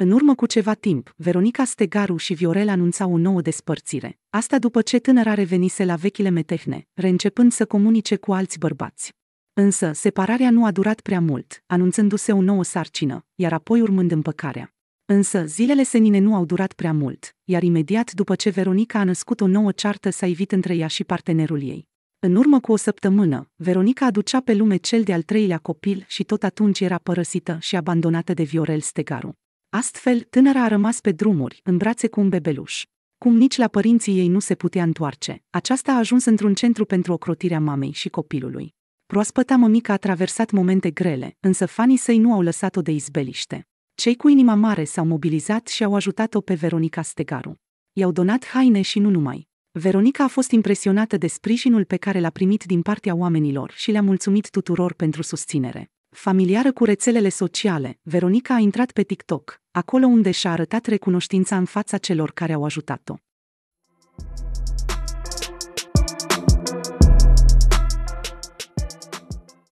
În urmă cu ceva timp, Veronica Stegaru și Viorel anunțau o nouă despărțire, asta după ce tânăra revenise la vechile metehne, reîncepând să comunice cu alți bărbați. Însă, separarea nu a durat prea mult, anunțându-se o nouă sarcină, iar apoi urmând împăcarea. Însă, zilele senine nu au durat prea mult, iar imediat după ce Veronica a născut o nouă ceartă s-a ivit între ea și partenerul ei. În urmă cu o săptămână, Veronica aducea pe lume cel de-al treilea copil și tot atunci era părăsită și abandonată de Viorel Stegaru. Astfel, tânăra a rămas pe drumuri, în brațe cu un bebeluș. Cum nici la părinții ei nu se putea întoarce, aceasta a ajuns într-un centru pentru ocrotirea mamei și copilului. Proaspăta mămică a traversat momente grele, însă fanii săi nu au lăsat-o de izbeliște. Cei cu inima mare s-au mobilizat și au ajutat-o pe Veronica Stegaru. I-au donat haine și nu numai. Veronica a fost impresionată de sprijinul pe care l-a primit din partea oamenilor și le-a mulțumit tuturor pentru susținere. Familiară cu rețelele sociale, Veronica a intrat pe TikTok, acolo unde și-a arătat recunoștința în fața celor care au ajutat-o.